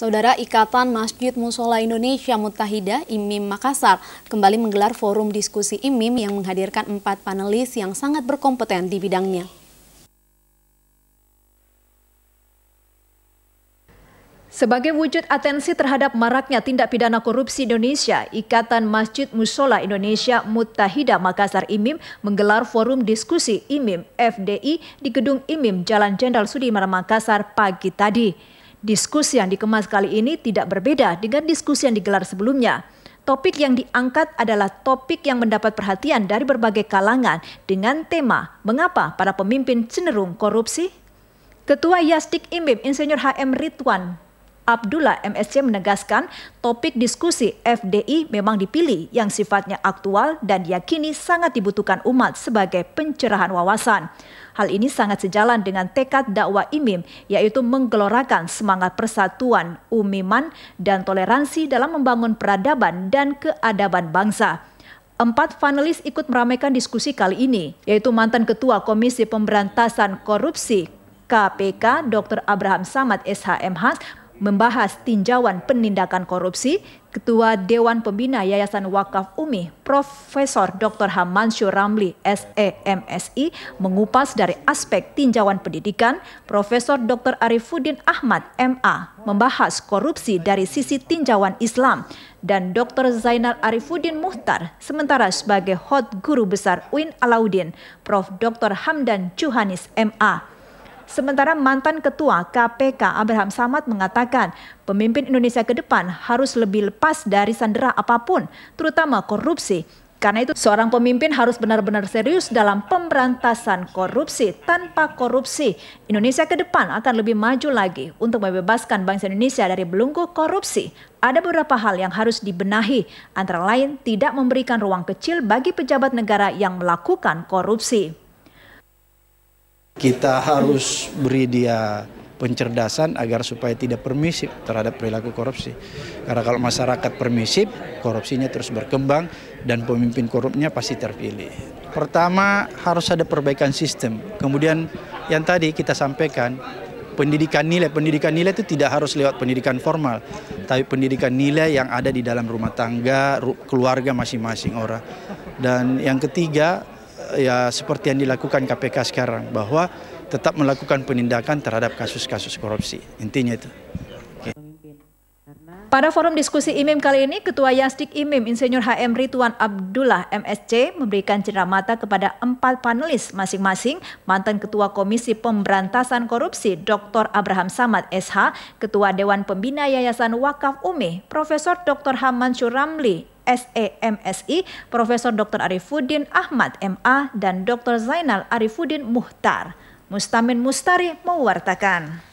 Saudara Ikatan Masjid Musola Indonesia Mutahida IMIM Makassar kembali menggelar forum diskusi IMIM yang menghadirkan empat panelis yang sangat berkompeten di bidangnya. Sebagai wujud atensi terhadap maraknya tindak pidana korupsi Indonesia, Ikatan Masjid Musola Indonesia Mutahida Makassar IMIM menggelar forum diskusi IMIM FDI di Gedung IMIM Jalan Jenderal Sudirman Makassar pagi tadi. Diskusi yang dikemas kali ini tidak berbeda dengan diskusi yang digelar sebelumnya. Topik yang diangkat adalah topik yang mendapat perhatian dari berbagai kalangan dengan tema "Mengapa para pemimpin cenderung korupsi?" Ketua Yastik Imbim, Insinyur HM Ridwan Abdullah MSC menegaskan topik diskusi FDI memang dipilih yang sifatnya aktual dan yakini sangat dibutuhkan umat sebagai pencerahan wawasan. Hal ini sangat sejalan dengan tekad dakwah IMIM, yaitu menggelorakan semangat persatuan, umiman, dan toleransi dalam membangun peradaban dan keadaban bangsa. Empat panelis ikut meramaikan diskusi kali ini, yaitu mantan Ketua Komisi Pemberantasan Korupsi KPK Dr. Abraham Samad SHMH, membahas tinjauan penindakan korupsi, Ketua Dewan Pembina Yayasan Wakaf Umi, Profesor Dr. Hamansyu Ramli, SEMSI, mengupas dari aspek tinjauan pendidikan, Profesor Dr. Arifuddin Ahmad, MA, membahas korupsi dari sisi tinjauan Islam, dan Dr. Zainal Arifuddin Muhtar, sementara sebagai Hot Guru Besar UIN Alauddin, Prof. Dr. Hamdan Juhanis, MA, Sementara mantan ketua KPK Abraham Samad mengatakan pemimpin Indonesia ke depan harus lebih lepas dari sandera apapun, terutama korupsi. Karena itu seorang pemimpin harus benar-benar serius dalam pemberantasan korupsi. Tanpa korupsi, Indonesia ke depan akan lebih maju lagi untuk membebaskan bangsa Indonesia dari belenggu korupsi. Ada beberapa hal yang harus dibenahi, antara lain tidak memberikan ruang kecil bagi pejabat negara yang melakukan korupsi. Kita harus beri dia pencerdasan agar supaya tidak permisif terhadap perilaku korupsi. Karena kalau masyarakat permisif, korupsinya terus berkembang dan pemimpin korupnya pasti terpilih. Pertama harus ada perbaikan sistem. Kemudian yang tadi kita sampaikan, pendidikan nilai. Pendidikan nilai itu tidak harus lewat pendidikan formal, tapi pendidikan nilai yang ada di dalam rumah tangga, keluarga masing-masing orang. Dan yang ketiga Eh, ya seperti yang dilakukan KPK sekarang bahwa tetap melakukan penindakan terhadap kasus-kasus korupsi. Intinya itu. Okay. Pada forum diskusi IMIM kali ini, Ketua Yastik IMIM Insinyur HM Rituan Abdullah MSC memberikan mata kepada empat panelis masing-masing mantan Ketua Komisi Pemberantasan Korupsi Dr. Abraham Samad SH, Ketua Dewan Pembina Yayasan Wakaf Umi Profesor Dr. Haman Suramli SEMSI, Profesor Dr. Arifuddin Ahmad MA dan Dr. Zainal Arifuddin Muhtar. Mustamin Mustari mewartakan.